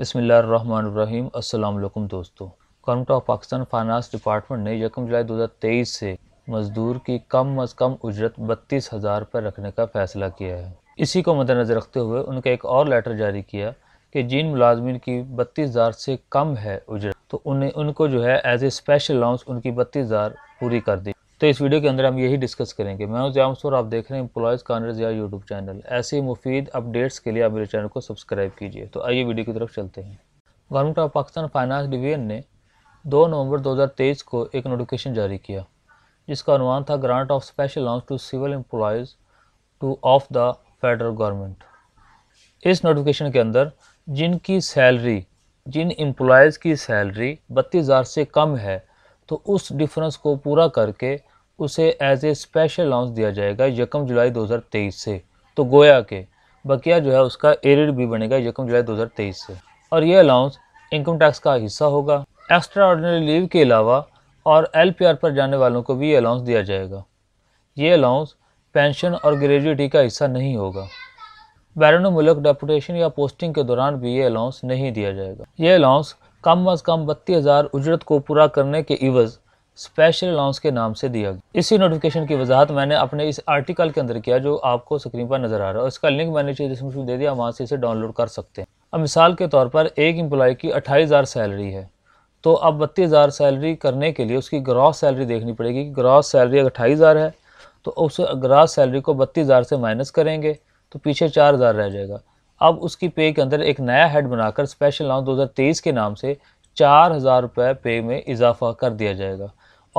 बसमिलीम असल दोस्तों government of Pakistan finance department ने यकम जुलाई 2023 से मजदूर की कम अज कम उजरत बत्तीस हज़ार पर रखने का फैसला किया है इसी को मद्देनज़र रखते हुए उनका एक और लेटर जारी किया कि जिन मुलाजमन की बत्तीस हज़ार से कम है उजरत तो उन्हें उनको जो है एज ए स्पेशल अलाउंस उनकी बत्तीस हज़ार पूरी कर दी तो इस वीडियो के अंदर हम यही डिस्कस करेंगे मैं जामस और आप देख रहे हैं इम्प्लॉयज कॉन्ड्रेज या यूट्यूब चैनल ऐसे मुफीद अपडेट्स के लिए आप मेरे चैनल को सब्सक्राइब कीजिए तो आइए वीडियो की तरफ चलते हैं government of Pakistan finance division ने 2 नवंबर 2023 को एक नोटिफिकेशन जारी किया जिसका अनुमान था grant of special loans to civil employees to of the federal government इस नोटिफिकेशन के अंदर जिनकी सैलरी जिन एम्प्लॉयज़ की सैलरी बत्तीस हज़ार से कम है तो उस डिफरेंस को पूरा करके उसे एज ए स्पेशल अलाउंस दिया जाएगा यकम जुलाई 2023 से तो गोया के बकिया जो है उसका एरिड भी बनेगा यकम जुलाई 2023 से और यह अलाउंस इनकम टैक्स का हिस्सा होगा एक्स्ट्रा ऑर्डिनरी लीव के अलावा और एल पर जाने वालों को भी ये अलाउंस दिया जाएगा ये अलाउंस पेंशन और ग्रेजुएटी का हिस्सा नहीं होगा बैरून मुल्क डेपुटेशन या पोस्टिंग के दौरान भी ये अलाउंस नहीं दिया जाएगा ये अलाउंस कम अज कम बत्तीस हज़ार उजरत को पूरा करने के इवज़ स्पेशल अलाउंस के नाम से दिया गया इसी नोटिफिकेशन की वजाहत मैंने अपने इस आर्टिकल के अंदर किया जो आपको स्क्रीन पर नजर आ रहा है इसका लिंक मैंने डिस्क्रिप्शन दे दिया वहाँ से इसे डाउनलोड कर सकते हैं अब मिसाल के तौर पर एक एम्प्लॉय की अट्ठाईस हज़ार सैलरी है तो अब बत्तीस हज़ार सैलरी करने के लिए उसकी ग्रॉस सैलरी देखनी पड़ेगी कि ग्रॉस सैलरी अगर अट्ठाईस हज़ार है तो उस ग्रॉस सैलरी को बत्तीस हज़ार से माइनस करेंगे तो पीछे चार हज़ार रह जाएगा अब उसकी पे के अंदर एक नया हेड बनाकर स्पेशल लॉन्च दो के नाम से चार हज़ार रुपये पे में इजाफा कर दिया जाएगा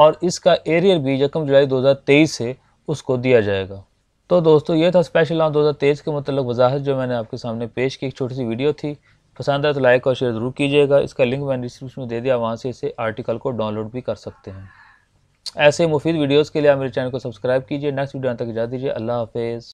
और इसका एरियर भी यकम जुलाई 2023 से उसको दिया जाएगा तो दोस्तों ये था स्पेशल लॉन्च दो के मतलब वजाहत जो मैंने आपके सामने पेश की एक छोटी सी वीडियो थी पसंद आए तो लाइक और शेयर ज़रूर कीजिएगा इसका लिंक मैंने डिस्क्रिप्शन में दे दिया वहाँ से इसे आर्टिकल को डाउनलोड भी कर सकते हैं ऐसे मुफीद वीडियोज़ के लिए आप मेरे चैनल को सब्सक्राइब कीजिए नेक्स्ट वीडियो तक जा दीजिए अल्लाह हाफेज़